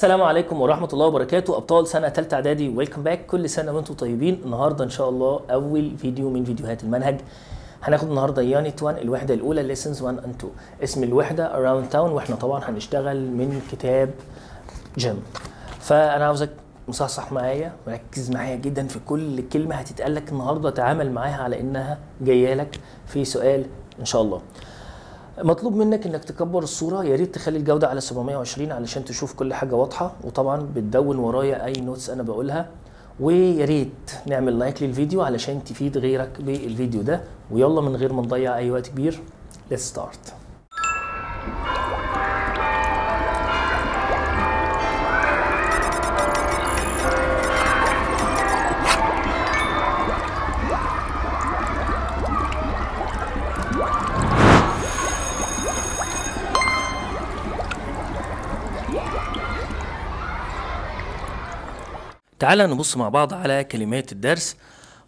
السلام عليكم ورحمة الله وبركاته أبطال سنة تالتة إعدادي ويلكم باك كل سنة وأنتم طيبين النهاردة إن شاء الله أول فيديو من فيديوهات المنهج هناخد النهاردة يونت يعني 1 الوحدة الأولى ليسنز 1 أند 2 اسم الوحدة أراوند تاون وإحنا طبعا هنشتغل من كتاب جيم فأنا عاوزك مصحصح معايا مركز معايا جدا في كل كلمة هتتقال لك النهاردة تعامل معاها على إنها جاية لك في سؤال إن شاء الله مطلوب منك انك تكبر الصوره يا ريت تخلي الجوده على 720 علشان تشوف كل حاجه واضحه وطبعا بتدون ورايا اي نوتس انا بقولها ويا ريت نعمل لايك للفيديو علشان تفيد غيرك بالفيديو ده ويلا من غير ما نضيع اي وقت كبير let's start تعال نبص مع بعض على كلمات الدرس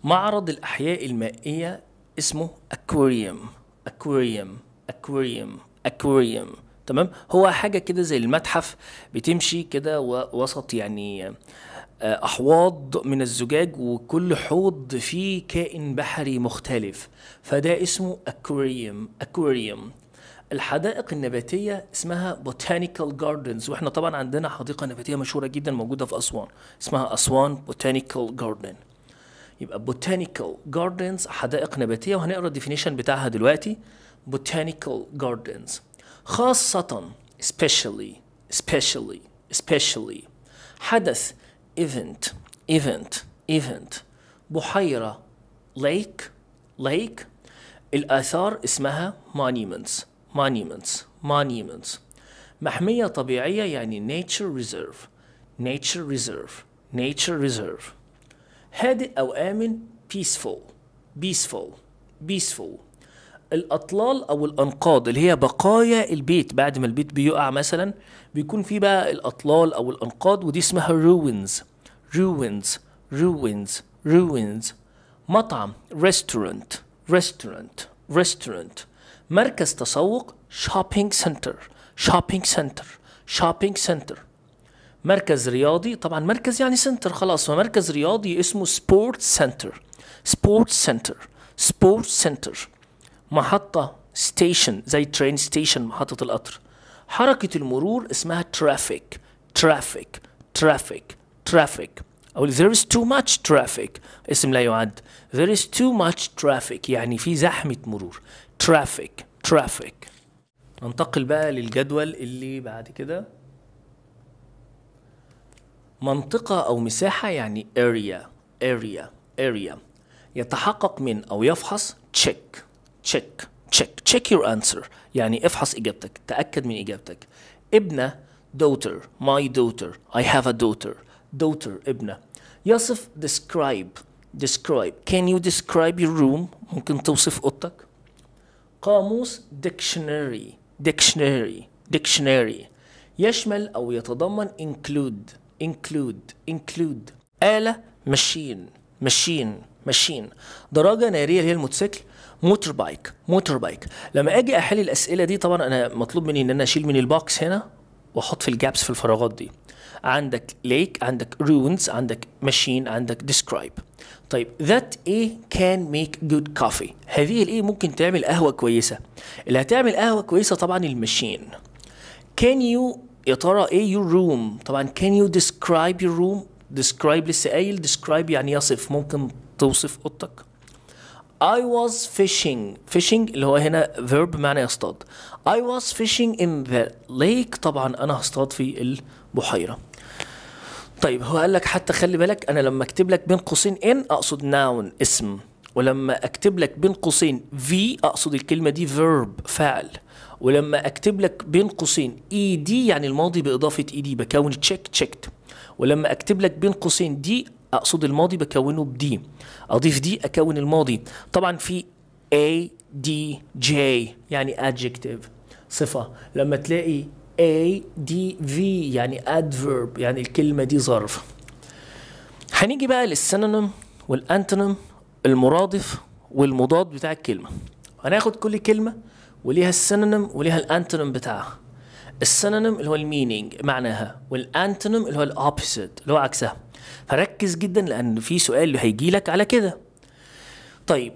معرض الأحياء المائية اسمه أكواريوم أكواريوم أكواريوم أكواريوم تمام هو حاجة كده زي المتحف بتمشي كده وسط يعني آه، أحواض من الزجاج وكل حوض فيه كائن بحري مختلف فده اسمه أكواريوم أكواريوم الحدائق النباتيه اسمها بوتانيكال جاردنز واحنا طبعا عندنا حديقه نباتيه مشهوره جدا موجوده في اسوان اسمها اسوان بوتانيكال جاردن يبقى بوتانيكال جاردنز حدائق نباتيه وهنقرا الديفينيشن بتاعها دلوقتي بوتانيكال جاردنز خاصه especially especially especially حدث event event event بحيره lake lake الآثار اسمها monuments monuments monuments محمية طبيعية يعني nature reserve nature reserve nature reserve هادئ أو آمن peaceful peaceful peaceful الأطلال أو الأنقاض اللي هي بقايا البيت بعد ما البيت بيقع مثلا بيكون في بقى الأطلال أو الأنقاض ودي اسمها ruins ruins ruins ruins مطعم restaurant restaurant restaurant مركز تسوق شوبينج سنتر شوبينج سنتر شوبينج سنتر مركز رياضي طبعا مركز يعني سنتر خلاص فمركز رياضي اسمه سبورت سنتر سبورت سنتر سبورت سنتر محطة ستيشن زي ترين ستيشن محطة القطر حركة المرور اسمها ترافيك ترافيك ترافيك ترافيك أو there is too much traffic اسم لا يعد there is too much traffic يعني في زحمة مرور ترافيك ترافيك ننتقل بقى للجدول اللي بعد كده منطقة أو مساحة يعني area area area يتحقق من أو يفحص check check check check your answer يعني افحص إجابتك تأكد من إجابتك ابنة daughter my daughter I have a daughter daughter ابنة يصف describe describe can you describe your room ممكن توصف أوضتك قاموس ديكشنري ديكشنري ديكشنري يشمل أو يتضمن إنكلود إنكلود إنكلود آلة ماشين ماشين ماشين دراجة نارية اللي هي الموتوسيكل موتور بايك موتور بايك لما اجي احل الاسئله دي طبعا انا مطلوب مني ان انا اشيل من البوكس هنا واحط في الجابس في الفراغات دي عندك ليك عندك رونز عندك ماشين عندك ديسكرايب طيب ذات ايه كان ميك جود كوفي هذه الايه ممكن تعمل قهوة كويسة اللي هتعمل قهوة كويسة طبعا المشين كان يو يا ترى ايه يور روم طبعا كان يو ديسكرايب يور روم ديسكرايب لسه قايل ديسكرايب يعني يصف ممكن توصف اوضتك I was fishing fishing اللي هو هنا verb معنى يصطاد I was fishing in the lake طبعا أنا هصطاد في البحيرة طيب هو قال لك حتى خلي بالك انا لما اكتب لك بين قوسين ان اقصد ناون اسم ولما اكتب لك بين قوسين في اقصد الكلمه دي فيرب فعل ولما اكتب لك بين قوسين اي e دي يعني الماضي باضافه اي e دي بكون تشيك تشيكت ولما اكتب لك بين قوسين دي اقصد الماضي بكونه بدي اضيف دي اكون الماضي طبعا في اي دي جي يعني adjective صفه لما تلاقي A D V يعني adverb يعني الكلمة دي ظرف هنيجي بقى للسينونيم والانتونيم المرادف والمضاد بتاع الكلمة هناخد كل كلمة وليها السينونيم وليها الانتونيم بتاعها السينونيم اللي هو المينينج معناها والانتونيم اللي هو الاوبوزيت اللي هو عكسها فركز جدا لان في سؤال هيجي لك على كده طيب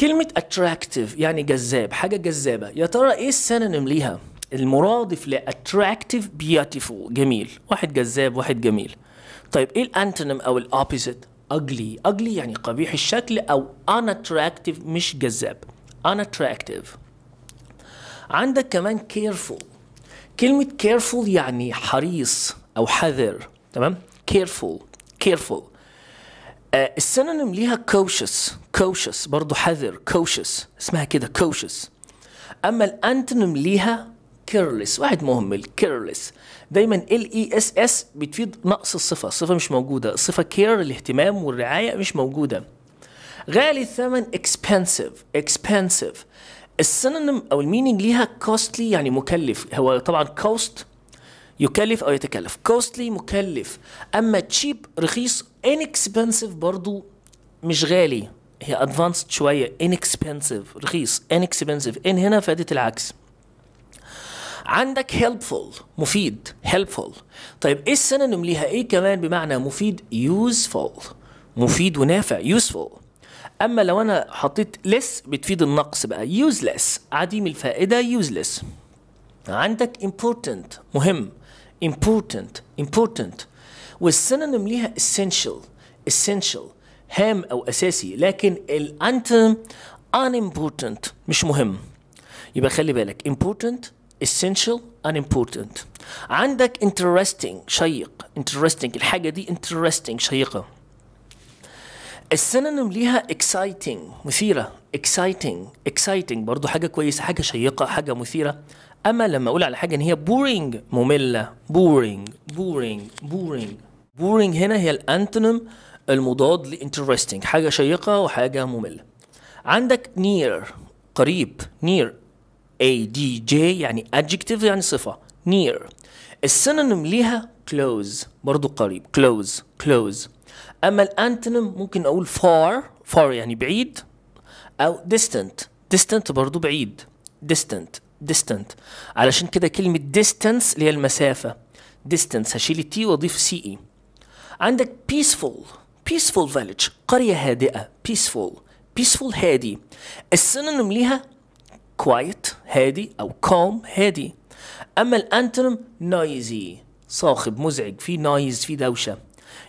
كلمة attractive يعني جذاب حاجة جذابة يا ترى ايه السينونيم ليها المرادف لاتراكتيف بيوتيفول جميل واحد جذاب واحد جميل طيب ايه الانتونيم او الاوبوزيت اجلي اجلي يعني قبيح الشكل او unattractive مش جذاب unattractive عندك كمان كيرفول كلمة كيرفول يعني حريص أو حذر تمام كيرفول كيرفول آه السينونيم ليها كوشس كوشس برضو حذر كوشس اسمها كده كوشس أما الأنتونيم ليها كيرلس واحد مهمل كيرلس دايما ال اي اس اس بتفيد نقص الصفه الصفه مش موجوده الصفه كير الاهتمام والرعايه مش موجوده غالي الثمن اكسبنسيف اكسبنسيف السينونيم او المينينج ليها كوستلي يعني مكلف هو طبعا كوست يكلف او يتكلف كوستلي مكلف اما تشيب رخيص inexpensive برضو مش غالي هي ادفانسد شويه inexpensive رخيص inexpensive ان هنا فادت العكس عندك helpful مفيد helpful طيب ايه السينونيم ليها ايه كمان بمعنى مفيد useful مفيد ونافع useful اما لو انا حطيت less بتفيد النقص بقى useless عديم الفائده useless عندك important مهم important important والسينونيم ليها essential essential هام او اساسي لكن الانتم unimportant مش مهم يبقى خلي بالك important essential and important عندك interesting شيق interesting الحاجة دي interesting شيقة السينونيم ليها exciting مثيرة exciting exciting برضو حاجة كويسة حاجة شيقة حاجة مثيرة أما لما أقول على حاجة إن هي boring مملة boring boring boring boring هنا هي الأنتونيم المضاد ل interesting حاجة شيقة وحاجة مملة عندك near قريب near A D J يعني adjective يعني صفة near السينونيم ليها close برضو قريب close close أما الأنتونيم ممكن أقول far far يعني بعيد أو distant distant برضو بعيد distant distant علشان كده كلمة distance اللي هي المسافة distance هشيل T واضيف سي اي e. عندك peaceful peaceful village قرية هادئة peaceful peaceful هادي السينونيم ليها كوايت هادي أو كوم هادي أما الأنتونم نويزي صاخب مزعج في نويز في دوشة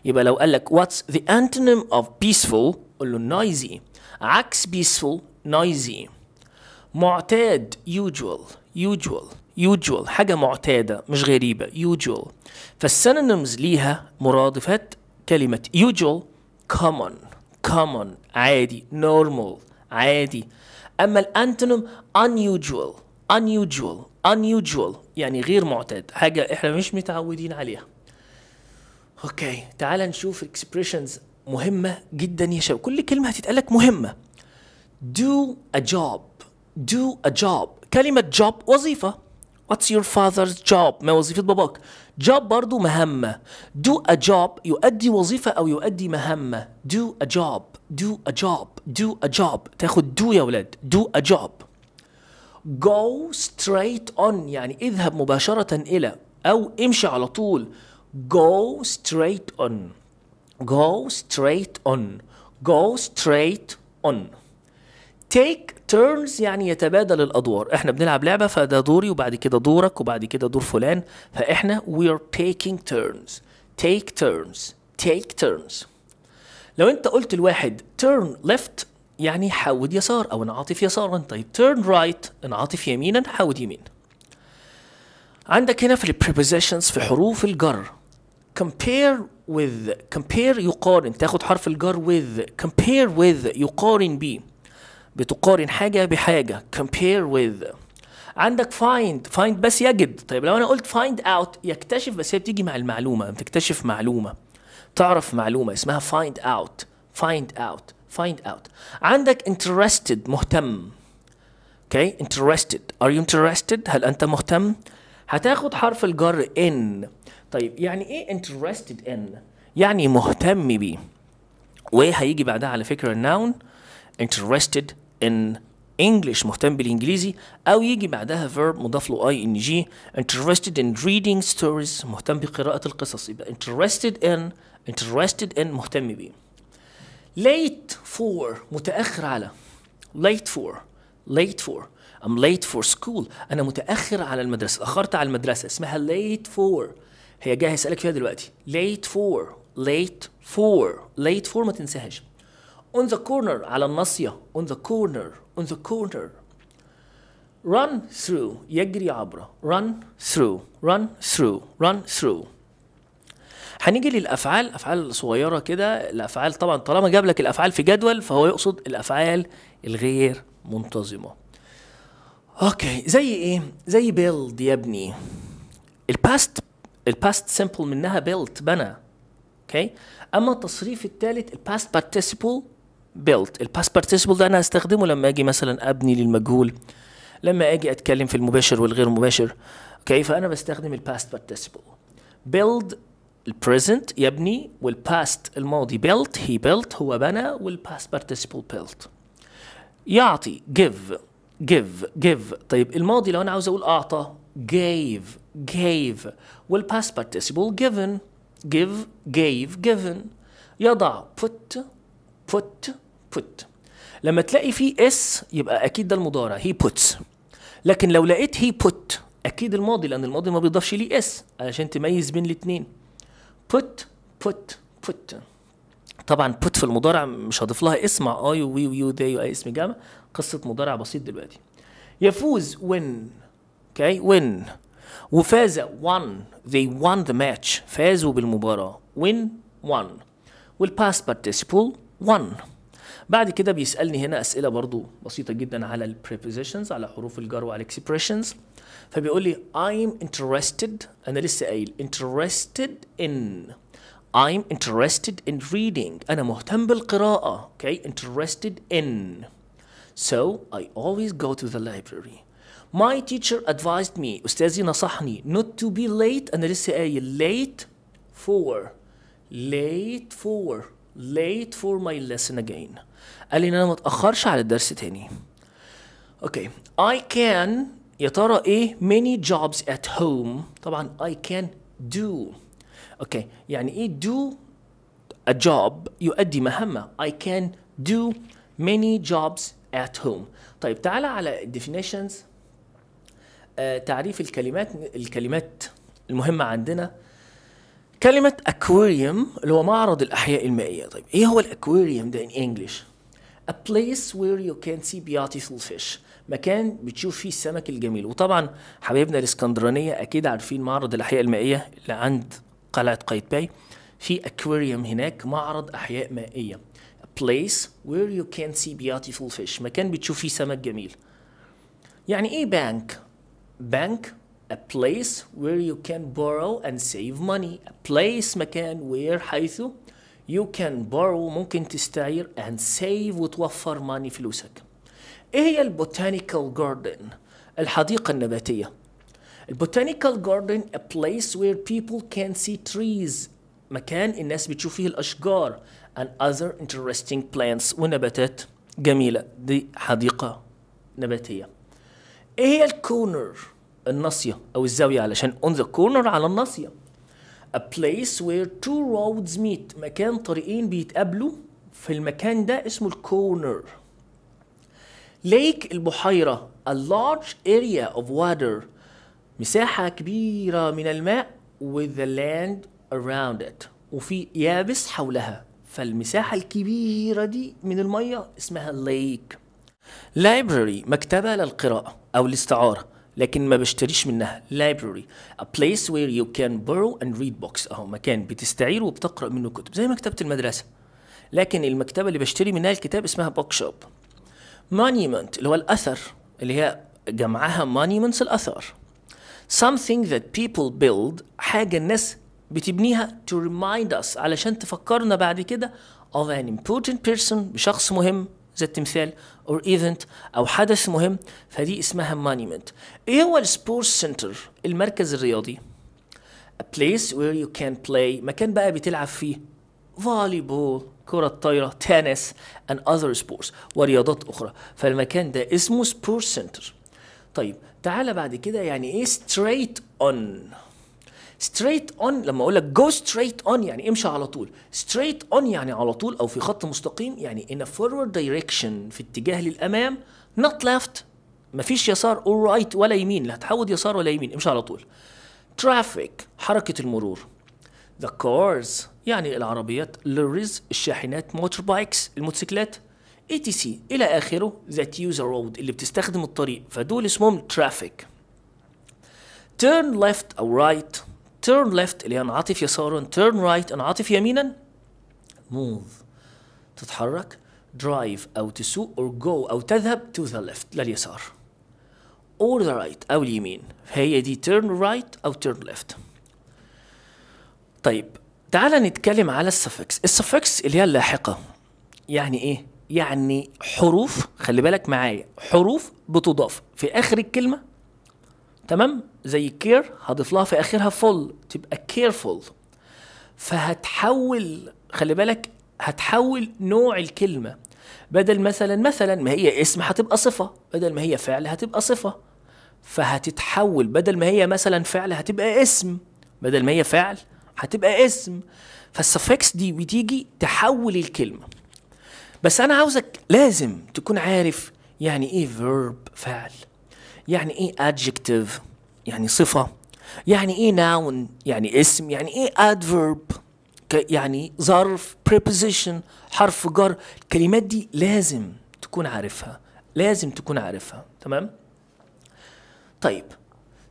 يبقى لو قال لك what's the antonym of peaceful قول له noisy عكس peaceful noisy معتاد usual usual usual حاجة معتادة مش غريبة usual فالسينونيمز ليها مرادفات كلمة usual common common عادي normal عادي أما الأنتونم unusual unusual unusual يعني غير معتاد حاجة إحنا مش متعودين عليها أوكي تعال نشوف expressions مهمة جدا يا شباب كل كلمة هتتقالك مهمة do a job do a job كلمة job وظيفة What's your father's job؟ ما وظيفة باباك. job برضو مهمة. do a job يؤدي وظيفة أو يؤدي مهمة. do a job. do a job do a job تاخد do يا ولاد do a job go straight on يعني اذهب مباشرة إلى أو امشي على طول go straight on go straight on go straight on take turns يعني يتبادل الادوار احنا بنلعب لعبه فده دوري وبعد كده دورك وبعد كده دور فلان فاحنا we are taking turns take turns take turns لو انت قلت لواحد turn left يعني حود يسار او انعطف يسارا طيب turn right انعطف يمينا حود يمين عندك هنا في prepositions في حروف الجر compare with compare يقارن تاخد حرف الجر with compare with يقارن ب بتقارن حاجة بحاجة compare with عندك find find بس يجد طيب لو انا قلت find out يكتشف بس هي بتيجي مع المعلومة بتكتشف معلومة تعرف معلومة اسمها find out find out find out عندك interested مهتم okay interested are you interested هل أنت مهتم هتاخد حرف الجر in طيب يعني ايه interested in يعني مهتم بيه وهيجي بعدها على فكرة noun interested in English مهتم بالإنجليزي أو يجي بعدها verb مضاف له اي ان جي interested in reading stories مهتم بقراءة القصص يبقى interested in interested in مهتم بيه late for متأخر على late for late for I'm late for school أنا متأخر على المدرسة تأخرت على المدرسة اسمها late for هي جاي هيسألك فيها دلوقتي late for late for late for ما تنساهاش on the corner على الناصية on the corner on the corner run through يجري عبر run through run through run through هنيجي للافعال افعال صغيره كده الافعال طبعا طالما جاب لك الافعال في جدول فهو يقصد الافعال الغير منتظمه اوكي زي ايه زي بيلد يا ابني الباست الباست سمبل منها بيلت بنى اوكي اما التصريف الثالث الباست بارتيسيبل بيلت الباست بارتيسيبل ده انا هستخدمه لما اجي مثلا ابني للمجهول لما اجي اتكلم في المباشر والغير مباشر اوكي فانا بستخدم الباست بارتيسيبل بيلد البريزنت يبني والباست الماضي بيلت هي بيلت هو بنى والباست بارتيسيبل بيلت يعطي جيف جيف جيف طيب الماضي لو انا عاوز اقول اعطى جيف جيف والباست بارتيسيبل جيفن جيف جيف جيفن يضع بوت بوت بوت لما تلاقي فيه اس يبقى اكيد ده المضارع هي بوتس لكن لو لقيت هي بوت اكيد الماضي لان الماضي ما بيضافش ليه اس علشان تميز بين الاثنين put put put طبعا put في المضارع مش هضيف لها اسم اي وي ويو ذي اي اسم جامع قصه مضارع بسيط دلوقتي يفوز win okay win وفاز won they won the match فازوا بالمباراة win won والpast participle won بعد كده بيسالني هنا اسئله برضو بسيطه جدا على البريبوزيشنز على حروف الجر وعلى الاكسبريشنز فبيقول لي I'm interested انا لسه قايل interested in I'm interested in reading أنا مهتم بالقراءة okay interested in so I always go to the library my teacher advised me أستاذي نصحني not to be late أنا لسه قايل late for late for late for my lesson again قال لي ان انا ما اتاخرش على الدرس تاني اوكي اي كان يا ترى ايه ماني جوبز ات هوم طبعا اي كان دو اوكي يعني ايه دو ا جوب يؤدي مهمة اي كان دو ماني جوبز ات هوم طيب تعالى على definitions آه، تعريف الكلمات الكلمات المهمة عندنا كلمة اكواريوم اللي هو معرض الأحياء المائية طيب ايه هو الاكواريوم ده in English a place where you can see beautiful fish مكان بتشوف فيه السمك الجميل وطبعا حبايبنا الاسكندرانيه اكيد عارفين معرض الاحياء المائيه اللي عند قلعه قايتباي في اكواريوم هناك معرض احياء مائيه a place where you can see beautiful fish مكان بتشوف فيه سمك جميل يعني ايه بانك بانك a place where you can borrow and save money a place مكان where حيث يو كان بورو ممكن تستعير اند سيف وتوفر ماني فلوسك ايه هي البوتانيكال جاردن الحديقه النباتيه البوتانيكال جاردن a place where people can see trees مكان الناس بتشوف فيه الاشجار and other interesting plants ونباتات جميله دي حديقه نباتيه ايه هي الكورنر الناصيه او الزاويه علشان اون ذا كورنر على الناصيه a place where two roads meet مكان طريقين بيتقابلوا في المكان ده اسمه الكورنر ليك البحيرة a large area of water مساحة كبيرة من الماء with the land around it وفي يابس حولها فالمساحة الكبيرة دي من المية اسمها lake library مكتبة للقراءة أو الاستعارة لكن ما بشتريش منها library a place where you can borrow and read books اهو مكان بتستعير وبتقرا منه كتب زي مكتبه المدرسه لكن المكتبه اللي بشتري منها الكتاب اسمها بوك شوب monument اللي هو الاثر اللي هي جمعها monuments الاثار something that people build حاجه الناس بتبنيها to remind us علشان تفكرنا بعد كده of an important person بشخص مهم زي التمثال or event أو حدث مهم فدي اسمها monument إيه هو السبورتس سنتر المركز الرياضي a place where you can play مكان بقى بتلعب فيه volleyball كرة طايرة تنس and other sports ورياضات أخرى فالمكان ده اسمه سبورتس سنتر طيب تعالى بعد كده يعني إيه straight on ستريت اون لما اقول لك جو ستريت اون يعني امشي على طول ستريت اون يعني على طول او في خط مستقيم يعني ان فورورد دايركشن في اتجاه للامام نوت ليفت مفيش يسار or right ولا يمين لا هتحود يسار ولا يمين امشي على طول ترافيك حركة المرور ذا كارز يعني العربيات لوريز الشاحنات موتور بايكس الموتوسيكلات اي تي سي إلى آخره ذات يوز رود اللي بتستخدم الطريق فدول اسمهم ترافيك turn left أو right turn left اللي هي انعطف يسارا turn right انعطف يمينا move تتحرك drive أو تسوق or go أو تذهب to the left لليسار or the right أو اليمين هي دي turn right أو turn left طيب تعال نتكلم على السفكس السفكس اللي هي اللاحقة يعني إيه؟ يعني حروف خلي بالك معايا حروف بتضاف في آخر الكلمة تمام زي كير هضيف لها في اخرها فول تبقى كيرفول فهتحول خلي بالك هتحول نوع الكلمه بدل مثلا مثلا ما هي اسم هتبقى صفه بدل ما هي فعل هتبقى صفه فهتتحول بدل ما هي مثلا فعل هتبقى اسم بدل ما هي فعل هتبقى اسم فالسفكس دي بتيجي تحول الكلمه بس انا عاوزك لازم تكون عارف يعني ايه فيرب فعل يعني ايه adjective يعني صفة يعني ايه noun يعني اسم يعني ايه adverb يعني ظرف preposition حرف جر الكلمات دي لازم تكون عارفها لازم تكون عارفها تمام طيب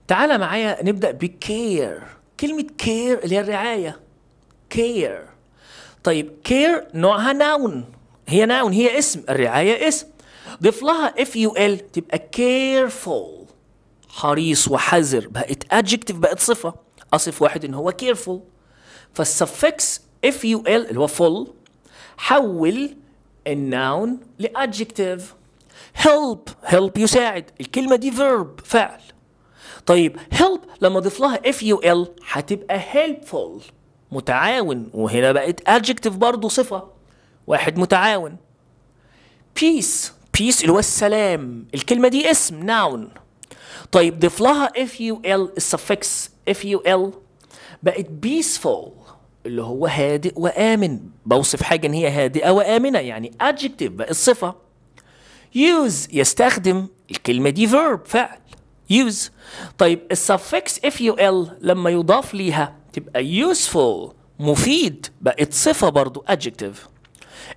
تعالى معايا نبدأ بكير كلمة كير اللي هي الرعاية كير طيب كير نوعها ناون هي ناون هي اسم الرعاية اسم ضيف لها اف يو ال تبقى كيرفول حريص وحذر بقت ادجكتيف بقت صفه اصف واحد ان هو كيرفول فالسفكس اف يو ال اللي هو فول حول الناون لادجكتيف هيلب هيلب يساعد الكلمه دي فيرب فعل طيب هيلب لما اضيف لها اف يو ال هتبقى هيلبفول متعاون وهنا بقت ادجكتيف برضه صفه واحد متعاون peace بيس اللي هو السلام الكلمة دي اسم ناون طيب ضيف لها اف يو ال السفكس اف يو ال بقت بيسفول اللي هو هادئ وآمن بوصف حاجة إن هي هادئة وآمنة يعني adjective بقت صفة use يستخدم الكلمة دي verb فعل use طيب السفكس اف يو ال لما يضاف ليها تبقى useful مفيد بقت صفة برضو adjective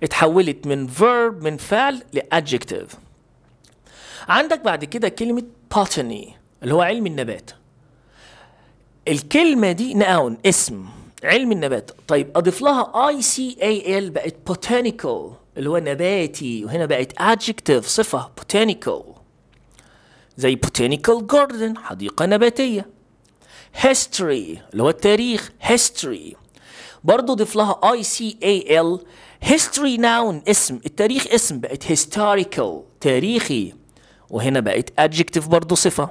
اتحولت من verb من فعل adjective عندك بعد كده كلمة botany اللي هو علم النبات الكلمة دي ناون اسم علم النبات طيب اضيف لها اي سي اي ال بقت botanical اللي هو نباتي وهنا بقت adjective صفة botanical زي botanical garden حديقة نباتية history اللي هو التاريخ history برضه ضيف لها اي سي اي ال history noun اسم التاريخ اسم بقت historical تاريخي وهنا بقت adjective برضه صفة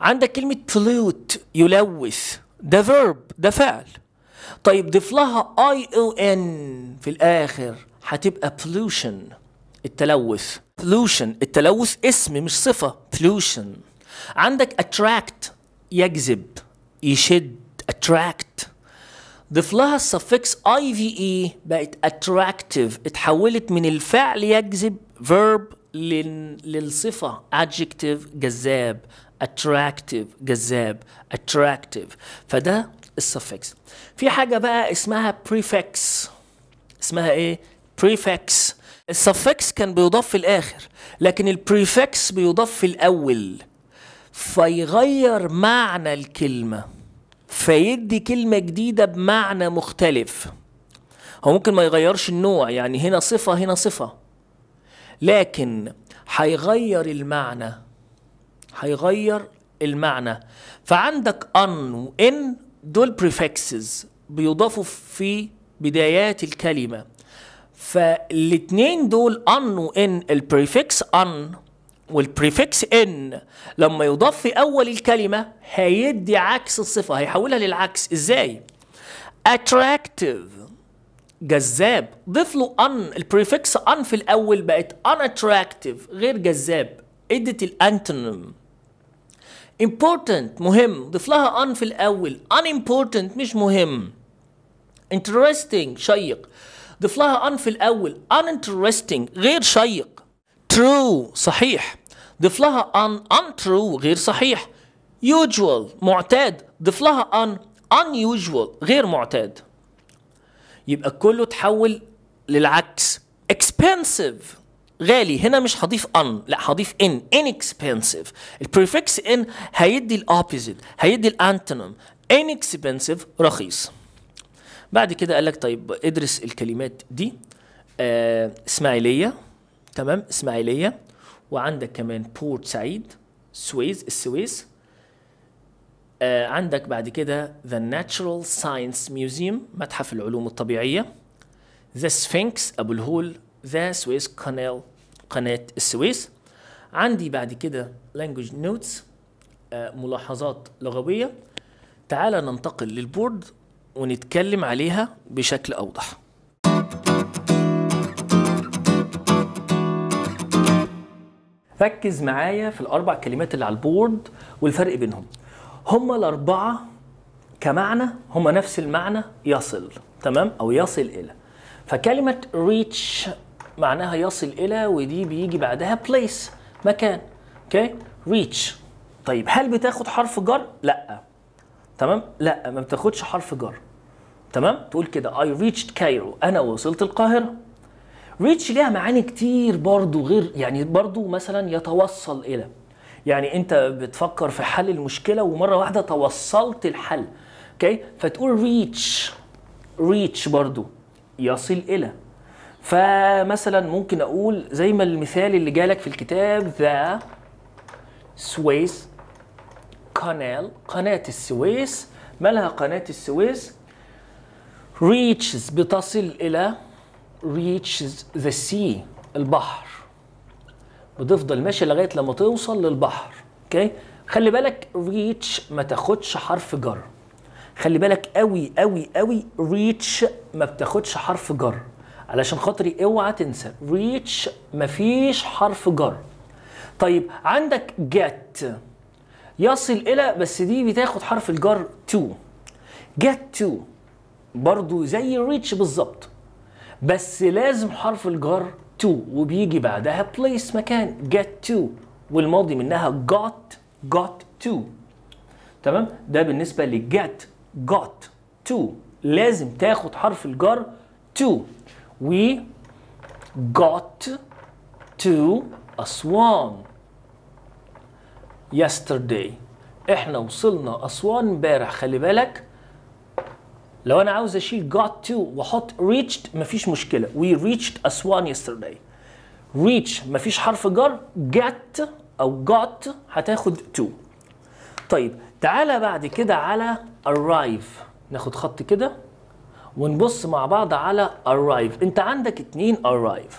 عندك كلمة pollute يلوث ده verb ده فعل طيب ضيف لها اي او ان في الاخر هتبقى pollution التلوث pollution التلوث اسم مش صفة pollution عندك attract يجذب يشد attract ضيف لها السفكس اي في اي e بقت اتراكتيف اتحولت من الفعل يجذب فيرب للصفة adjective جذاب attractive جذاب attractive فده السفكس في حاجة بقى اسمها prefix اسمها ايه prefix السفكس كان بيضاف في الاخر لكن البريفكس بيضاف في الاول فيغير معنى الكلمه فيدي كلمة جديدة بمعنى مختلف هو ممكن ما يغيرش النوع يعني هنا صفة هنا صفة لكن هيغير المعنى هيغير المعنى فعندك أن وإن دول بريفكسز بيضافوا في بدايات الكلمة فالاتنين دول أن وإن البريفكس أن والبريفكس ان لما يضاف في اول الكلمه هيدي عكس الصفه هيحولها للعكس ازاي attractive جذاب ضيف له ان البريفكس ان في الاول بقت unattractive غير جذاب ادت الانتونيم important مهم ضيف لها ان في الاول unimportant مش مهم interesting شيق ضيف لها ان في الاول uninteresting غير شيق true صحيح ضف لها ان untrue غير صحيح usual معتاد ضف لها ان unusual غير معتاد يبقى كله تحول للعكس expensive غالي هنا مش هضيف ان لا هضيف ان inexpensive البريفكس ان هيدي الاوبوزيت هيدي الانتونيم inexpensive رخيص بعد كده قال لك طيب ادرس الكلمات دي آه اسماعيليه تمام اسماعيليه وعندك كمان بورت سعيد سويس السويس آه عندك بعد كده ذا ناتشرال ساينس ميوزيوم متحف العلوم الطبيعيه ذا سفينكس ابو الهول ذا سويس كانال قناه السويس عندي بعد كده لانجوج آه، نوتس ملاحظات لغويه تعال ننتقل للبورد ونتكلم عليها بشكل اوضح ركز معايا في الاربع كلمات اللي على البورد والفرق بينهم هما الاربعه كمعنى هما نفس المعنى يصل تمام او يصل الى فكلمه ريتش معناها يصل الى ودي بيجي بعدها بليس مكان اوكي ريتش طيب هل بتاخد حرف جر لا تمام لا ما بتاخدش حرف جر تمام تقول كده I reached Cairo أنا وصلت القاهرة ريتش ليها معاني كتير برضو غير يعني برضو مثلا يتوصل الى يعني انت بتفكر في حل المشكله ومره واحده توصلت الحل اوكي فتقول ريتش ريتش برضو يصل الى فمثلا ممكن اقول زي ما المثال اللي جالك في الكتاب ذا سويس كانال قناه السويس مالها قناه السويس ريتشز بتصل الى reaches the sea البحر بتفضل ماشي لغايه لما توصل للبحر اوكي خلي بالك reach ما تاخدش حرف جر خلي بالك قوي قوي قوي reach ما بتاخدش حرف جر علشان خاطري اوعى تنسى reach فيش حرف جر طيب عندك get يصل الى بس دي بتاخد حرف الجر to get to برضو زي reach بالظبط بس لازم حرف الجر to وبيجي بعدها place مكان get to والماضي منها got got to تمام ده بالنسبه get got to لازم تاخد حرف الجر to we got to أسوان yesterday احنا وصلنا أسوان امبارح خلي بالك لو انا عاوز اشيل got to واحط reached مفيش مشكله we reached اسوان yesterday reach مفيش حرف جر get او got هتاخد to طيب تعالى بعد كده على arrive ناخد خط كده ونبص مع بعض على arrive انت عندك اتنين arrive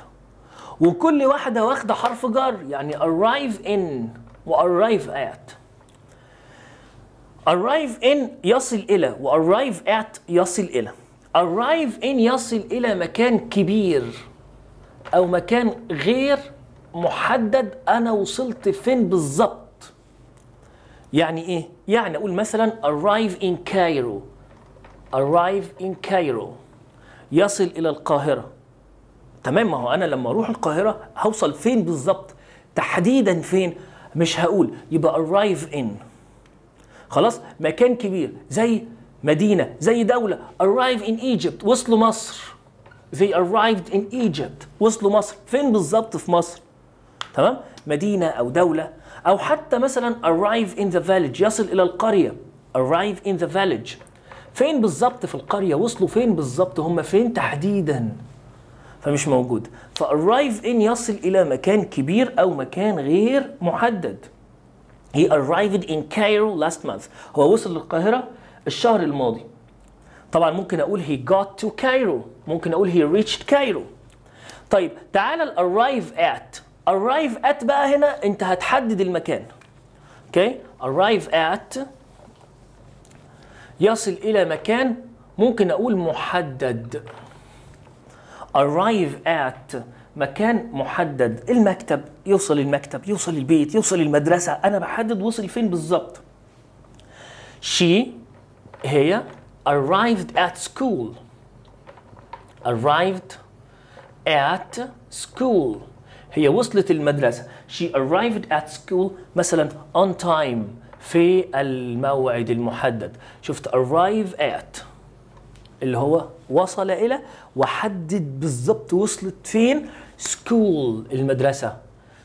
وكل واحده واخده حرف جر يعني arrive in و arrive at arrive in يصل إلى و arrive at يصل إلى arrive in يصل إلى مكان كبير أو مكان غير محدد أنا وصلت فين بالظبط يعني إيه؟ يعني أقول مثلا arrive in Cairo arrive in Cairo يصل إلى القاهرة تمام ما هو أنا لما أروح القاهرة هوصل فين بالظبط تحديدا فين مش هقول يبقى arrive in خلاص مكان كبير زي مدينه زي دوله arrive in Egypt وصلوا مصر they arrived in Egypt وصلوا مصر فين بالظبط في مصر تمام مدينه او دوله او حتى مثلا arrive in the village يصل الى القريه arrive in the village فين بالظبط في القريه وصلوا فين بالظبط هم فين تحديدا فمش موجود فارايف ان يصل الى مكان كبير او مكان غير محدد He arrived in Cairo last month هو وصل للقاهرة الشهر الماضي طبعا ممكن اقول he got to Cairo ممكن اقول he reached Cairo طيب تعالى ال arrive at arrive at بقى هنا انت هتحدد المكان اوكي okay. arrive at يصل الى مكان ممكن اقول محدد arrive at مكان محدد المكتب يوصل المكتب يوصل البيت يوصل المدرسة أنا بحدد وصل فين بالظبط she هي arrived at school arrived at school هي وصلت المدرسة she arrived at school مثلا on time في الموعد المحدد شفت arrive at اللي هو وصل إلى وحدد بالظبط وصلت فين school المدرسة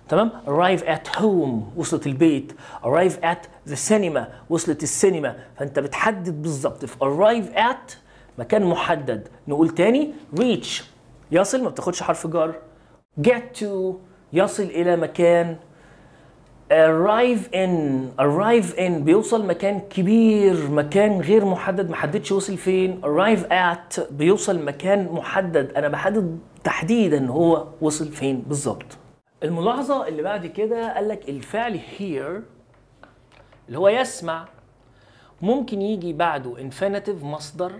تمام arrive at home وصلت البيت arrive at the cinema وصلت السينما فانت بتحدد بالظبط في arrive at مكان محدد نقول تاني reach يصل ما بتاخدش حرف جر get to يصل الى مكان arrive in arrive in بيوصل مكان كبير مكان غير محدد ما حددش وصل فين arrive at بيوصل مكان محدد انا بحدد تحديدا هو وصل فين بالظبط الملاحظة اللي بعد كده قال لك الفعل hear اللي هو يسمع ممكن يجي بعده infinitive مصدر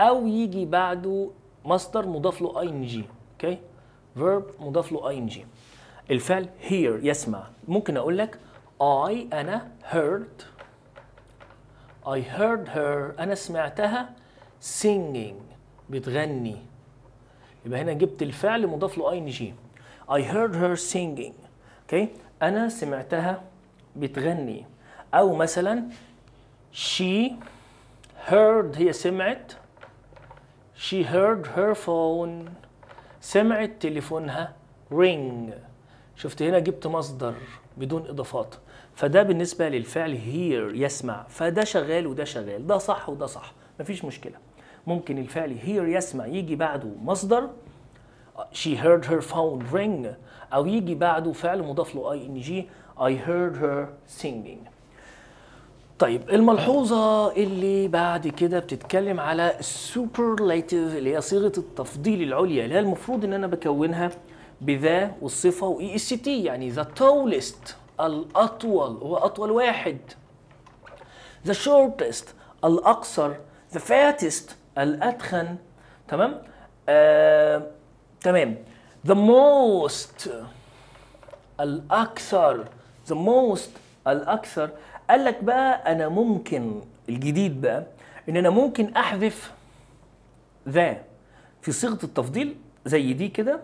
او يجي بعده مصدر مضاف له ing اوكي okay? verb مضاف له ing الفعل hear يسمع ممكن اقول لك I انا heard I heard her انا سمعتها singing بتغني يبقى هنا جبت الفعل مضاف له ing I heard her singing اوكي okay. انا سمعتها بتغني او مثلا she heard هي سمعت she heard her phone سمعت تليفونها ring شفت هنا جبت مصدر بدون اضافات فده بالنسبه للفعل هير يسمع فده شغال وده شغال ده صح وده صح مفيش مشكله ممكن الفعل هير يسمع يجي بعده مصدر she heard her phone ring او يجي بعده فعل مضاف له اي ان جي I heard her singing طيب الملحوظة اللي بعد كده بتتكلم على السوبرليتيف اللي هي صيغة التفضيل العليا اللي هي المفروض ان انا بكونها بذا والصفه واي اس e تي يعني ذا تولست الاطول هو اطول واحد ذا شورتست الاقصر ذا فاتست الاتخن تمام آه، تمام the most الاكثر the most الاكثر قال لك بقى انا ممكن الجديد بقى ان انا ممكن احذف ذا في صيغه التفضيل زي دي كده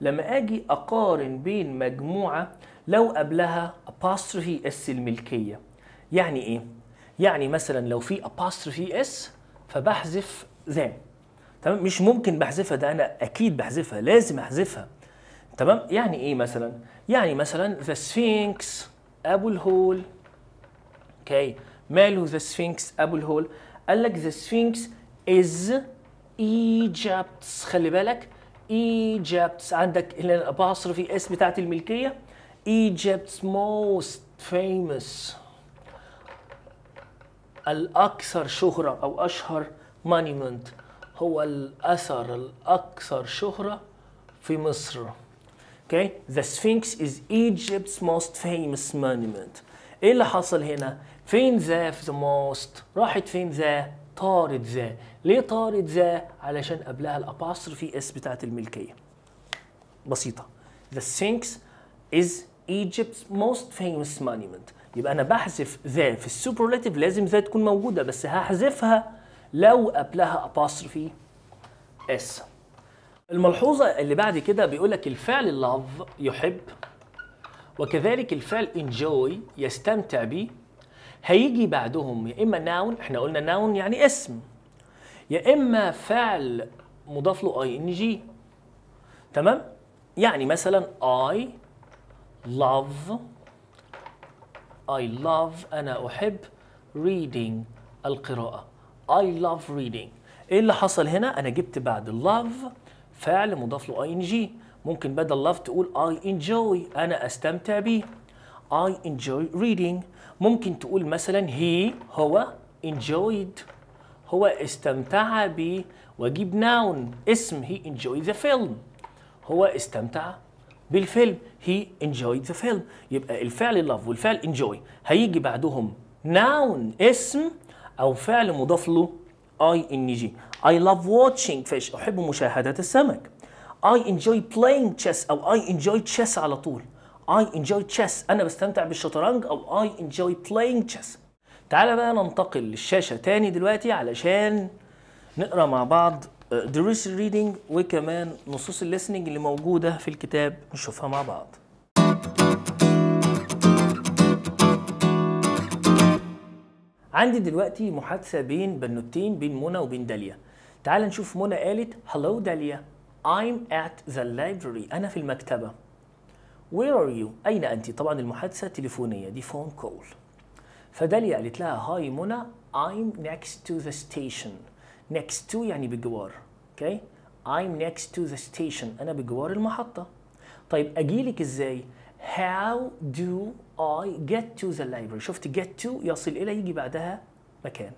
لما اجي اقارن بين مجموعه لو قبلها apostrophe اس الملكيه يعني ايه يعني مثلا لو في apostrophe اس فبحذف ذا تمام مش ممكن بحذفها ده انا اكيد بحذفها لازم احذفها تمام يعني ايه مثلا يعني مثلا the sphinx ابو الهول اوكي ماله the sphinx ابو الهول قال لك the sphinx is Egypt خلي بالك Egypt's عندك الاباصرف اس بتاعت الملكيه Egypt's most famous الاكثر شهره او اشهر مونيمنت هو الاثر الاكثر شهره في مصر okay the sphinx is Egypt's most famous monument ايه اللي حصل هنا فين ذا في the most راحت فين ذا طارت ذا ليه طارت ذا علشان قبلها في اس بتاعت الملكيه بسيطه the sphinx is Egypt's most famous monument يبقى انا بحذف ذا في السوبرلاتيف لازم ذا تكون موجوده بس هحذفها لو قبلها اباستروفي اس الملحوظه اللي بعد كده بيقول لك الفعل love يحب وكذلك الفعل enjoy يستمتع به هيجي بعدهم يا اما ناون احنا قلنا ناون يعني اسم يا اما فعل مضاف له اي ان جي تمام يعني مثلا I love I love أنا أحب reading القراءة I love reading إيه اللي حصل هنا؟ أنا جبت بعد love فعل مضاف له ing ممكن بدل love تقول I enjoy أنا أستمتع بيه I enjoy reading ممكن تقول مثلا هي هو enjoyed هو استمتع ب واجيب ناون اسم هي enjoyed ذا فيلم هو استمتع بالفيلم هي enjoyed ذا فيلم يبقى الفعل love والفعل enjoy هيجي بعدهم ناون اسم او فعل مضاف له اي ان جي اي لاف واتشينج فيش احب مشاهده السمك اي enjoy playing chess أو اي enjoy chess على طول اي enjoy chess أنا بستمتع بالشطرنج أو اي enjoy playing chess تعالى بقى ننتقل للشاشة تاني دلوقتي علشان نقرأ مع بعض دروس آه, الريدنج وكمان نصوص الليسننج اللي موجودة في الكتاب نشوفها مع بعض عندي دلوقتي محادثة بين بنوتين بين منى وبين داليا تعال نشوف منى قالت هالو داليا I'm at the library أنا في المكتبة Where are you؟ أين أنت؟ طبعا المحادثة تليفونية دي phone call فداليا قالت لها هاي منى I'm next to the station next to يعني بجوار اوكي okay? I'm next to the station انا بجوار المحطه طيب اجيلك ازاي how do I get to the library شفت get to يصل الى يجي بعدها مكان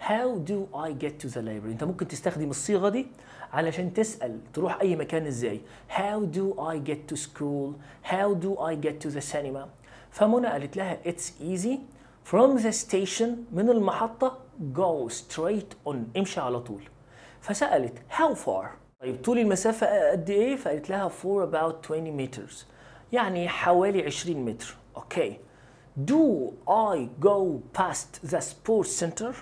How do I get to the library؟ أنت ممكن تستخدم الصيغة دي علشان تسأل تروح أي مكان إزاي؟ How do I get to school؟ How do I get to the cinema؟ فمنى قالت لها It's easy from the station من المحطة go straight on امشي على طول فسألت how far طيب طول المسافة قد إيه؟ فقالت لها for about 20 meters يعني حوالي 20 متر أوكي okay. do I go past the sports center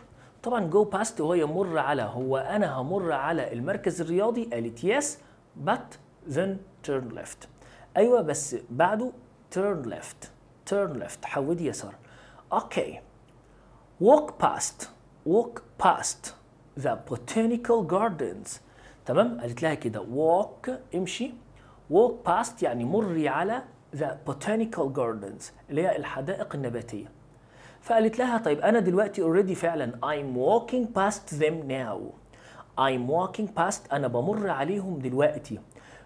طبعا go past هو يمر على هو أنا همر على المركز الرياضي قالت yes but then turn left أيوة بس بعده turn left turn left حودي يسار Okay. Walk past. Walk past the botanical gardens. تمام؟ قالت لها كده walk امشي walk past يعني مري على the botanical gardens اللي هي الحدائق النباتية. فقالت لها طيب أنا دلوقتي already فعلا I'm walking past them now. I'm walking past أنا بمر عليهم دلوقتي.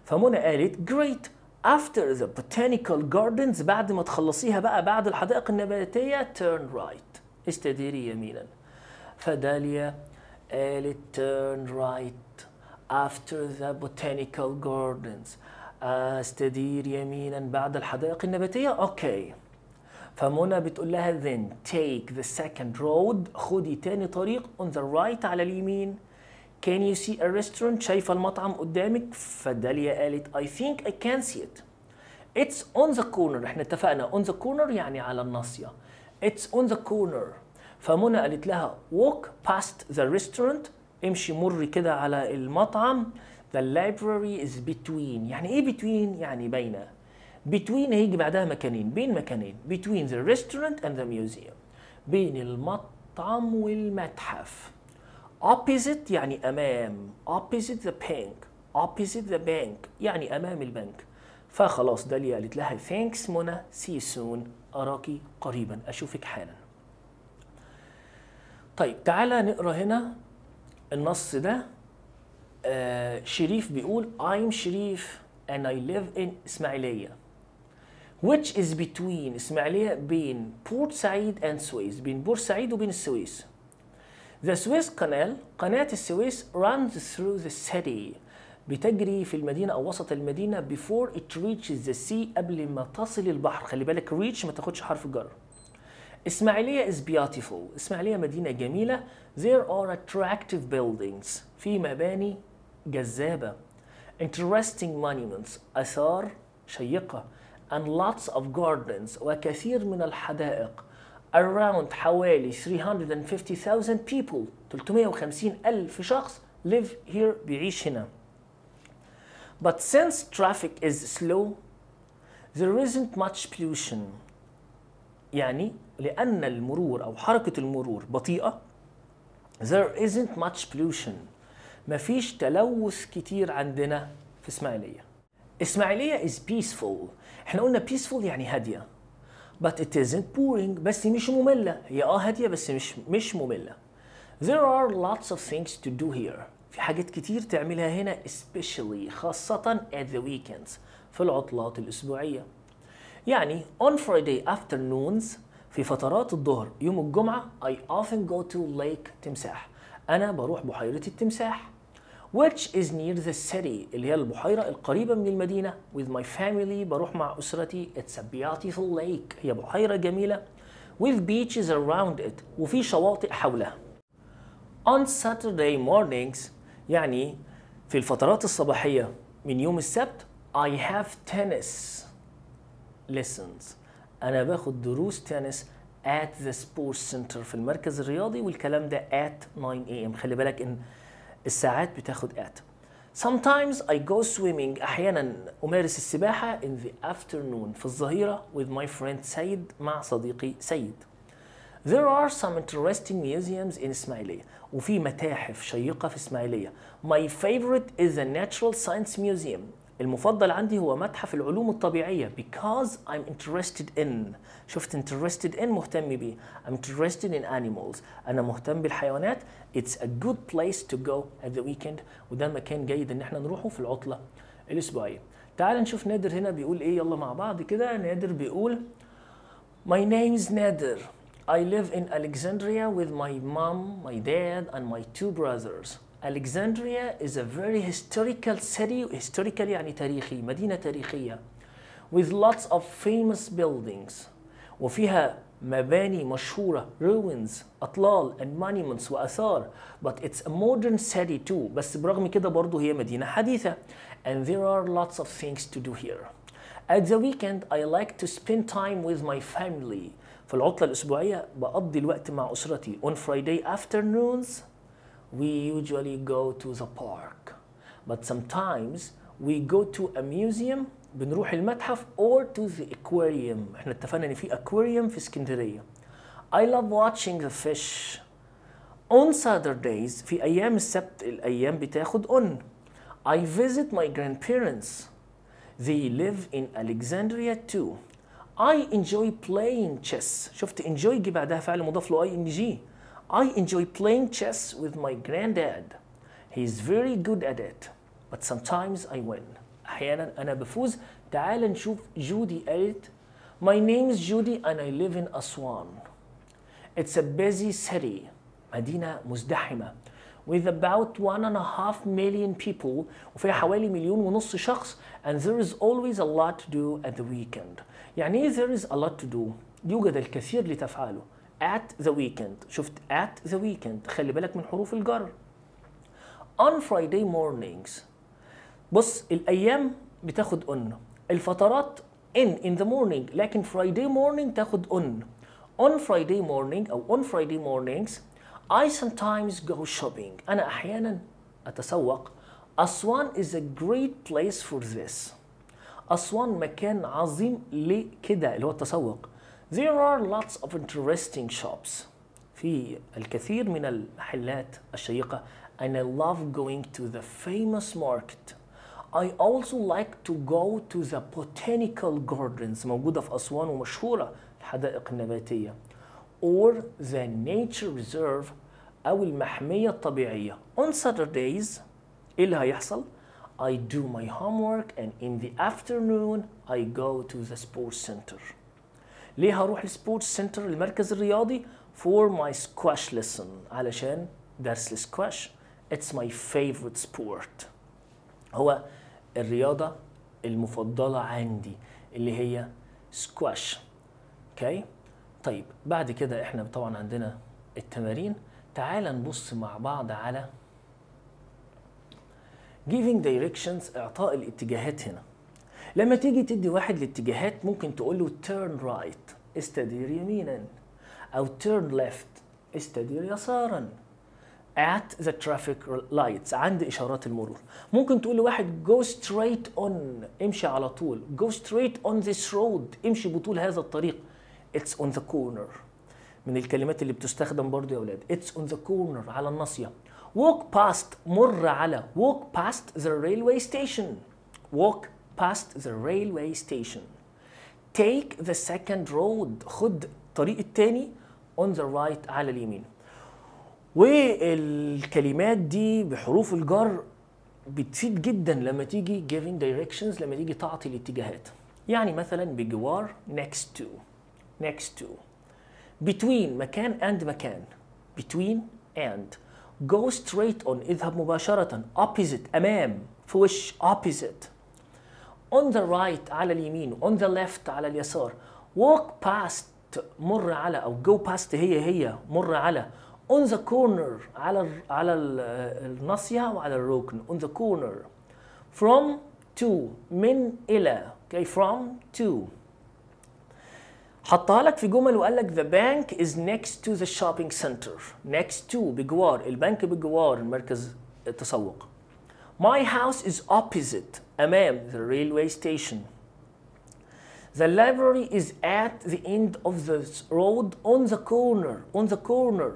فمنى قالت great after the botanical gardens بعد ما تخلصيها بقى بعد الحدائق النباتية turn right استديري يمينا فداليا قالت turn right after the botanical gardens استدير يمينا بعد الحدائق النباتية اوكي فمنى بتقول لها then take the second road خدي تاني طريق on the right على اليمين can you see a restaurant شايفه المطعم قدامك فداليا قالت I think I can see it it's on the corner احنا اتفقنا on the corner يعني على الناصيه it's on the corner فمنى قالت لها walk past the restaurant امشي مر كده على المطعم the library is between يعني ايه between يعني بين. between هيجي بعدها مكانين بين مكانين between the restaurant and the museum بين المطعم والمتحف opposite يعني امام opposite the bank opposite the bank يعني امام البنك فخلاص داليا قالت لها thanks منى see you soon اراكي قريبا اشوفك حالا طيب تعالى نقرا هنا النص ده آه شريف بيقول I'm شريف and I live in إسماعيلية which is between إسماعيلية بين بورسعيد and سويس بين بورسعيد وبين السويس The Suez Canal قناة السويس runs through the city بتجري في المدينة أو وسط المدينة before it reaches the sea قبل ما تصل البحر خلي بالك reach ما تاخدش حرف الجر إسماعيلية is beautiful إسماعيلية مدينة جميلة there are attractive buildings في مباني جذابة interesting monuments آثار شيقة and lots of gardens وكثير من الحدائق around حوالي 350,000 people 350 ألف شخص live here بيعيش هنا but since traffic is slow there isn't much pollution يعني لأن المرور أو حركة المرور بطيئة there isn't much pollution مفيش تلوث كتير عندنا في إسماعيلية إسماعيلية is peaceful احنا قلنا peaceful يعني هادية but it isn't boring بس مش مملة هي اه هادية بس مش مش مملة there are lots of things to do here في حاجات كتير تعملها هنا especially خاصة at the weekends في العطلات الأسبوعية يعني on Friday afternoons في فترات الظهر يوم الجمعة I often go to lake تمساح أنا بروح بحيرة التمساح which is near the city اللي هي البحيرة القريبة من المدينة with my family بروح مع أسرتي it's a beautiful lake هي بحيرة جميلة with beaches around it وفي شواطئ حولها on Saturday mornings يعني في الفترات الصباحية من يوم السبت I have tennis lessons أنا باخد دروس تنس at the sports center في المركز الرياضي والكلام ده at 9 a.m. خلي بالك إن الساعات بتاخد اتم Sometimes I go swimming أحيانا أمارس السباحة in the afternoon في الظهيرة with my friend سيد مع صديقي سيد. There are some interesting museums in إسماعيلية وفي متاحف شيقة في إسماعيلية. My favorite is the Natural Science Museum المفضل عندي هو متحف العلوم الطبيعية because I'm interested in شفت interested in مهتم بيه I'm interested in animals أنا مهتم بالحيوانات it's a good place to go at the weekend وده مكان جيد إن احنا نروحه في العطلة الأسبوعية تعال نشوف نادر هنا بيقول إيه يلا مع بعض كده نادر بيقول My name is نادر I live in Alexandria with my mom, my dad and my two brothers Alexandria is a very historical city, historically يعني تاريخي, مدينة تاريخية with lots of famous buildings وفيها مباني مشهورة ruins أطلال and monuments وأثار but it's a modern city too بس برغم كده برضو هي مدينة حديثة and there are lots of things to do here at the weekend I like to spend time with my family في العطلة الأسبوعية بقضي الوقت مع أسرتي on Friday afternoons we usually go to the park. But sometimes we go to a museum بنروح المتحف or to the aquarium احنا اتفقنا ان في aquarium في اسكندريه I love watching the fish on Saturdays في ايام السبت الايام بتاخد on I visit my grandparents they live in Alexandria too I enjoy playing chess شفت enjoy جه بعدها فعل مضاف له ing I enjoy playing chess with my granddad. He's very good at it. But sometimes I win. أحيانا أنا بفوز. تعال نشوف جودي قالت My name is Judy and I live in Aswan. It's a busy city, مدينة مزدحمة with about one and a half million people وفيها حوالي مليون ونص شخص and there is always a lot to do at the weekend يعني there is a lot to do يوجد الكثير لتفعله at the weekend شفت at the weekend خلي بالك من حروف الجر on Friday mornings بص الأيام بتاخد on الفترات in in the morning لكن Friday morning تاخد on on Friday morning أو on Friday mornings I sometimes go shopping أنا أحيانا أتسوق أسوان is a great place for this أسوان مكان عظيم لكده اللي هو التسوق There are lots of interesting shops في الكثير من المحلات الشيقة and I love going to the famous market I also like to go to the botanical gardens موجودة في أسوان ومشهورة الحدائق النباتية or the nature reserve أو المحمية الطبيعية on Saturdays إيه اللي هيحصل؟ I do my homework and in the afternoon I go to the sports center ليه هروح السبورتس سنتر المركز الرياضي فور ماي سكواش ليسن علشان درس السكواش اتس ماي فيفورت سبورت هو الرياضه المفضله عندي اللي هي سكواش اوكي طيب بعد كده احنا طبعا عندنا التمارين تعال نبص مع بعض على giving directions اعطاء الاتجاهات هنا لما تيجي تدي واحد الاتجاهات ممكن تقول له تيرن رايت استدير يمينا او تيرن ليفت استدير يسارا at the traffic lights عند اشارات المرور ممكن تقول لواحد go straight on امشي على طول go straight on this road امشي بطول هذا الطريق it's on the corner من الكلمات اللي بتستخدم برضو يا اولاد it's on the corner على الناصيه walk past مر على walk past the railway station walk past the railway station take the second road خد الطريق الثاني on the right على اليمين والكلمات دي بحروف الجر بتفيد جدا لما تيجي giving directions لما تيجي تعطي الاتجاهات يعني مثلا بجوار next to next to between مكان and مكان between and go straight on اذهب مباشرة opposite أمام في وش opposite on the right على اليمين on the left على اليسار walk past مر على او go past هي هي مر على on the corner على على الناصيه وعلى الركن on the corner from to من الى okay from to حطها لك في جمل وقال لك the bank is next to the shopping center next to بجوار البنك بجوار مركز التسوق My house is opposite, amam, the railway station. The library is at the end of the road on the corner, on the corner.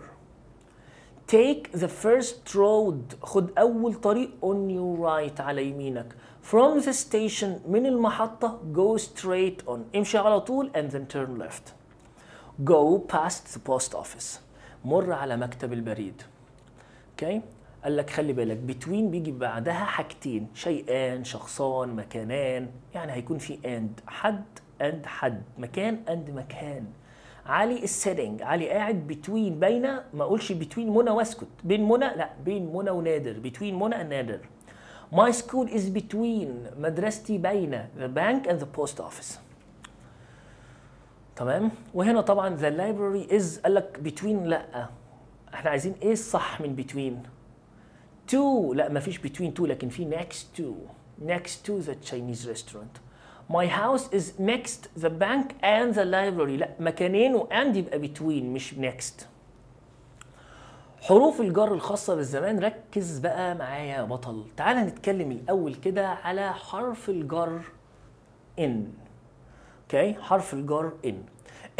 Take the first road, خد أول طريق on your right على يمينك. From the station من المحطة go straight on. امشي على طول and then turn left. Go past the post office. مر على مكتب البريد. Okay? قال لك خلي بالك بتوين بيجي بعدها حاجتين شيئان شخصان مكانان يعني هيكون في اند حد اند حد مكان اند مكان علي السيتنج علي قاعد بتوين بين ما اقولش بتوين منى واسكت بين منى لا بين منى ونادر بتوين منى ونادر ماي سكول از بتوين مدرستي بين ذا بانك اند ذا بوست اوفيس تمام وهنا طبعا ذا لايبرري از قال لك بتوين لا احنا عايزين ايه الصح من بتوين تو لا ما فيش between تو لكن في next to next to the Chinese restaurant my house is next the bank and the library لا مكانين وأند يبقى between مش next حروف الجر الخاصة بالزمان ركز بقى معايا يا بطل تعال نتكلم الأول كده على حرف الجر إن اوكي حرف الجر إن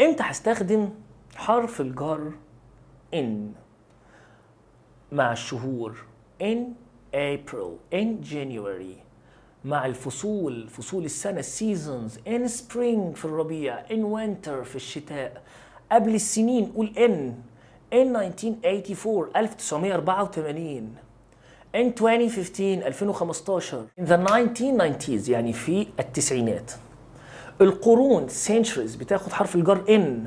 امتى هستخدم حرف الجر إن مع الشهور in April in January مع الفصول فصول السنة seasons in spring في الربيع in winter في الشتاء قبل السنين قول in in 1984 1984 in 2015 2015 in the 1990s يعني في التسعينات القرون centuries بتاخد حرف الجر in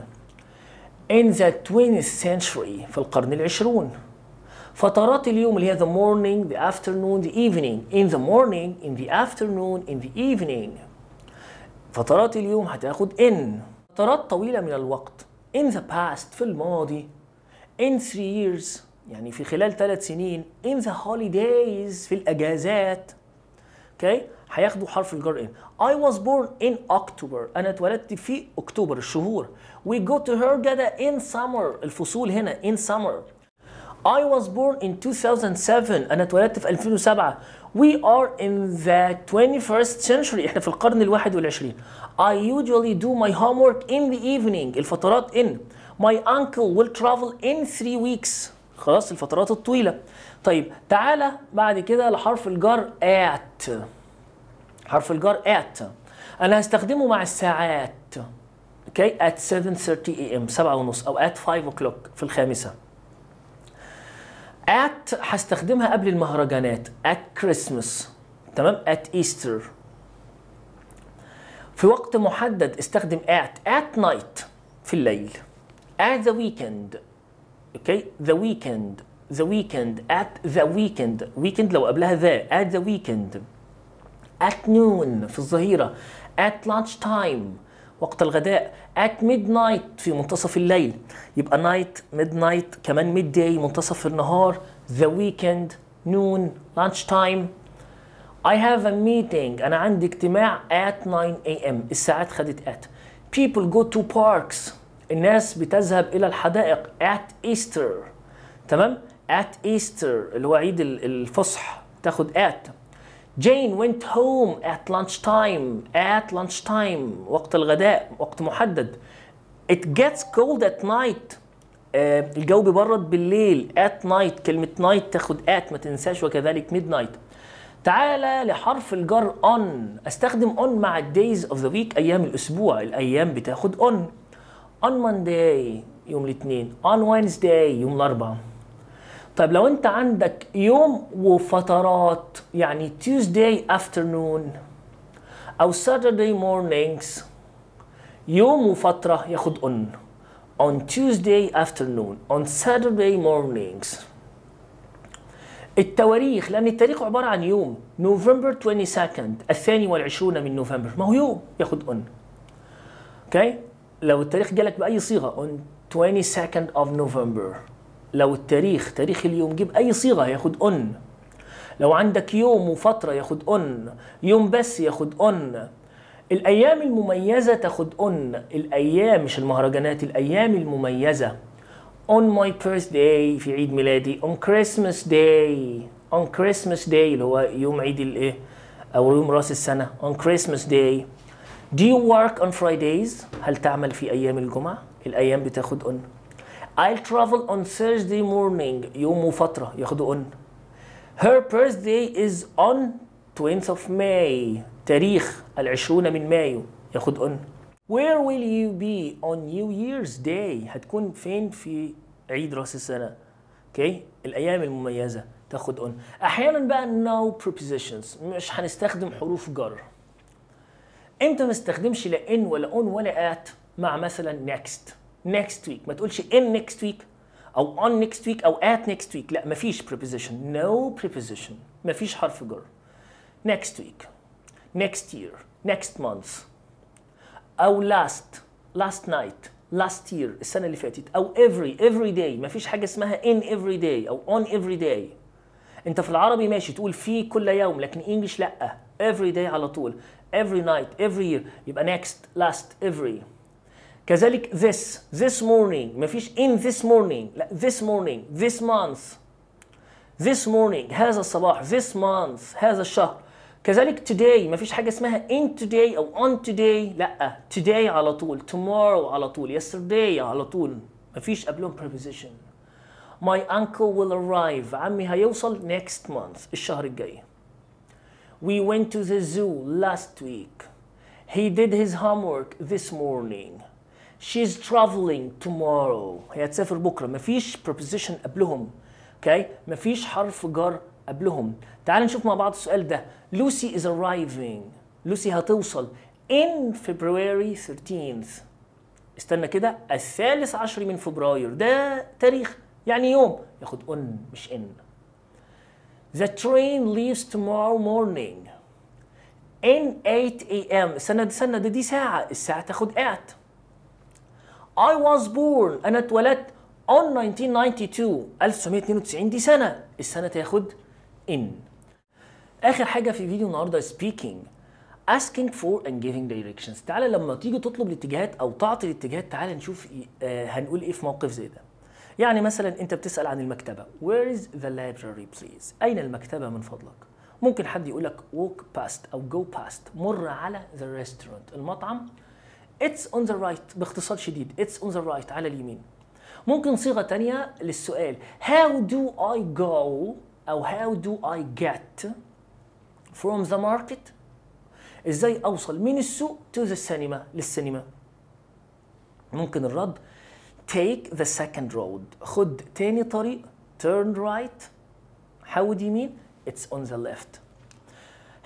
in the 20th century في القرن العشرون فترات اليوم اللي هي the morning, the afternoon, the evening. In the morning, in the afternoon, in the evening. فترات اليوم هتاخد in. فترات طويلة من الوقت. In the past, في الماضي. In three years, يعني في خلال ثلاث سنين. In the holidays, في الأجازات. Okay? هياخدوا حرف الجر in. I was born in October انا اتولدت في اكتوبر الشهور we go to Hurghada in summer الفصول هنا in summer I was born in 2007 أنا اتولدت في 2007 We are in the 21st century احنا في القرن الواحد والعشرين I usually do my homework in the evening الفترات in My uncle will travel in three weeks خلاص الفترات الطويلة طيب تعالى بعد كده لحرف الجر at حرف الجر at أنا هستخدمه مع الساعات اوكي okay? at 7:30 a.m. 7 ونص أو at 5 o'clock في الخامسة at هستخدمها قبل المهرجانات at Christmas تمام at Easter في وقت محدد استخدم at at night في الليل at the weekend اوكي okay. the weekend the weekend at the weekend weekend لو قبلها ذا at the weekend at noon في الظهيرة at lunch time وقت الغداء at midnight في منتصف الليل يبقى night midnight كمان ميد داي منتصف النهار the weekend noon lunch time I have a meeting أنا عندي اجتماع at 9 a.m. الساعات خدت at people go to parks الناس بتذهب إلى الحدائق at Easter تمام at Easter اللي هو عيد الفصح تاخد at Jane went home at time at time وقت الغداء وقت محدد It gets cold at night آه، الجو بيبرد بالليل at night كلمة night تاخد at ما تنساش وكذلك midnight تعال لحرف الجر on استخدم on مع days of the week أيام الأسبوع الأيام بتاخد on on Monday يوم الاثنين on Wednesday يوم الأربعاء طيب لو انت عندك يوم وفترات يعني Tuesday afternoon او Saturday mornings يوم وفترة ياخد on on Tuesday afternoon on Saturday mornings التواريخ لان التاريخ عبارة عن يوم نوفمبر 22 nd الثاني والعشرون من نوفمبر ما هو يوم ياخد on اوكي okay? لو التاريخ جالك بأي صيغة on 22 nd of November لو التاريخ تاريخ اليوم جيب اي صيغه هياخد اون لو عندك يوم وفتره ياخد اون يوم بس ياخد اون الايام المميزه تاخد اون الايام مش المهرجانات الايام المميزه on my birthday في عيد ميلادي on Christmas day on Christmas day اللي هو يوم عيد الايه او يوم راس السنه on Christmas day do you work on Fridays هل تعمل في ايام الجمعه الايام بتاخد on I'll travel on Thursday morning يوم وفترة ياخدوا on Her birthday is on 20th of May تاريخ العشرون من مايو ياخد on Where will you be on New Year's Day هتكون فين في عيد راس السنة اوكي okay. الأيام المميزة تاخد on أحيانا بقى no prepositions مش هنستخدم حروف جر امتى ما استخدمش لا ان ولا on ولا at مع مثلا next next week ما تقولش in next week او on next week او at next week لا مفيش preposition no preposition مفيش حرف جر next week next year next month او last last night last year السنه اللي فاتت او every every day مفيش حاجه اسمها in every day او on every day انت في العربي ماشي تقول في كل يوم لكن انجلش لا every day على طول every night every year يبقى next last every كذلك this this morning مفيش in this morning لا this morning this month this morning هذا الصباح this month هذا الشهر كذلك today مفيش حاجة اسمها in today أو on today لا today على طول tomorrow على طول yesterday على طول مفيش قبلهم preposition my uncle will arrive عمي هيوصل next month الشهر الجاي we went to the zoo last week he did his homework this morning she's traveling tomorrow هي هتسافر بكره مفيش preposition قبلهم اوكي okay. مفيش حرف جر قبلهم تعال نشوف مع بعض السؤال ده لوسي is arriving لوسي هتوصل in February 13th استنى كده الثالث عشر من فبراير ده تاريخ يعني يوم ياخد on مش in The train leaves tomorrow morning in 8 a.m. استنى استنى ده دي ساعة الساعة تاخد at I was born أنا اتولدت on 1992 1992 دي سنة السنة تاخد in آخر حاجة في فيديو النهاردة speaking asking for and giving directions تعالى لما تيجي تطلب الاتجاهات أو تعطي الاتجاهات تعالى نشوف آه، هنقول إيه في موقف زي ده يعني مثلا أنت بتسأل عن المكتبة where is the library please أين المكتبة من فضلك ممكن حد يقول لك walk past أو go past مر على the restaurant المطعم اتس اون ذا رايت باختصار شديد اتس اون ذا رايت على اليمين ممكن صيغه ثانيه للسؤال هاو دو اي جو او هاو دو اي جيت فروم ذا ماركت ازاي اوصل من السوق تو ذا سينما للسينما ممكن الرد take the second road خد تاني طريق turn right حاول يمين it's on the left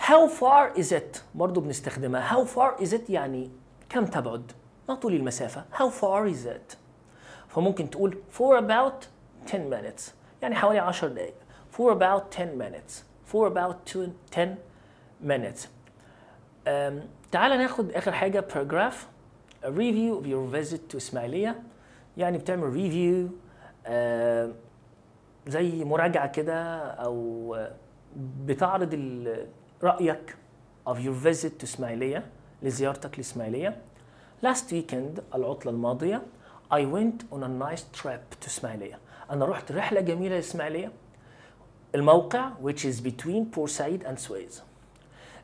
how far is it برضه بنستخدمها how far is it يعني كم تبعد؟ ما طول المسافة؟ How far is it؟ فممكن تقول for about 10 minutes يعني حوالي 10 دقايق for about 10 minutes for about 10 minutes تعال ناخد آخر حاجة paragraph a review of your visit to إسماعيلية يعني بتعمل review uh, زي مراجعة كده أو بتعرض رأيك of your visit to إسماعيلية لزيارتك لإسماعيلية. last weekend العطلة الماضية I went on a nice trip to إسماعيلية أنا رحت رحلة جميلة لإسماعيلية الموقع which is between Port Said and Suez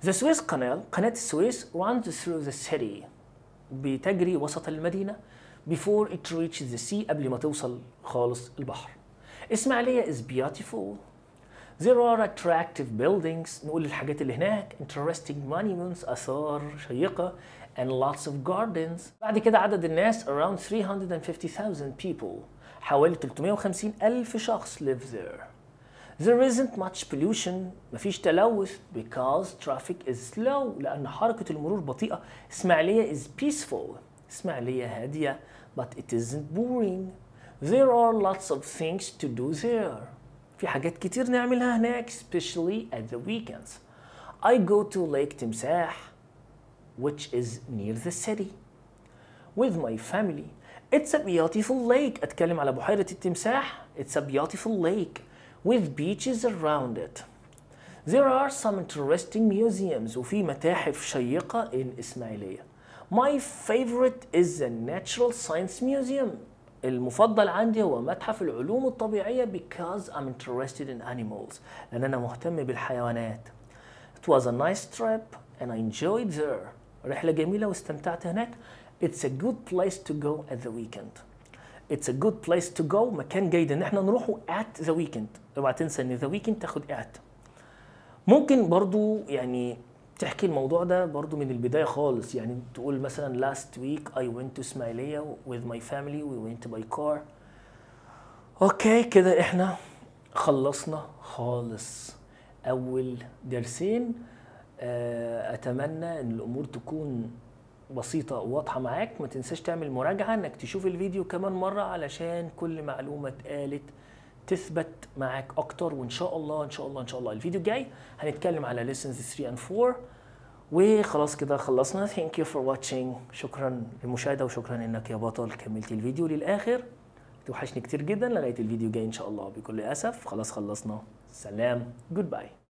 The Suez Canal قناة السويس runs through the city بتجري وسط المدينة before it reaches the sea قبل ما توصل خالص البحر إسماعيلية is beautiful There are attractive buildings نقول الحاجات اللي هناك interesting monuments آثار شيقة and lots of gardens بعد كده عدد الناس around 350,000 people حوالي 350 ألف شخص live there There isn't much pollution مفيش تلوث because traffic is slow لأن حركة المرور بطيئة إسماعيلية is peaceful إسماعيلية هادية but it isn't boring There are lots of things to do there في حاجات كتير نعملها هناك especially at the weekends I go to Lake Timsah which is near the city with my family It's a beautiful lake أتكلم على بحيرة التمساح It's a beautiful lake with beaches around it There are some interesting museums وفي متاحف شيقة in إسماعيلية My favorite is the Natural Science Museum المفضل عندي هو متحف العلوم الطبيعية because I'm interested in animals لأن أنا مهتم بالحيوانات It was a nice trip and I enjoyed there رحلة جميلة واستمتعت هناك It's a good place to go at the weekend It's a good place to go مكان جيد ان احنا نروحه at the weekend اوعى تنسى ان the weekend تاخد at ممكن برضو يعني تحكي الموضوع ده برضو من البدايه خالص يعني تقول مثلا last week I went to اسماعيليه with my family we went by car اوكي كده احنا خلصنا خالص اول درسين آه، اتمنى ان الامور تكون بسيطة وواضحة معاك ما تنساش تعمل مراجعة انك تشوف الفيديو كمان مرة علشان كل معلومة اتقالت تثبت معاك اكتر وان شاء الله ان شاء الله ان شاء الله الفيديو الجاي هنتكلم على lessons 3 and 4 وخلاص كده خلصنا ثانك يو فور واتشينج شكرا للمشاهده وشكرا انك يا بطل كملت الفيديو للاخر توحشني كتير جدا لغايه الفيديو جاي ان شاء الله بكل اسف خلاص خلصنا سلام جود باي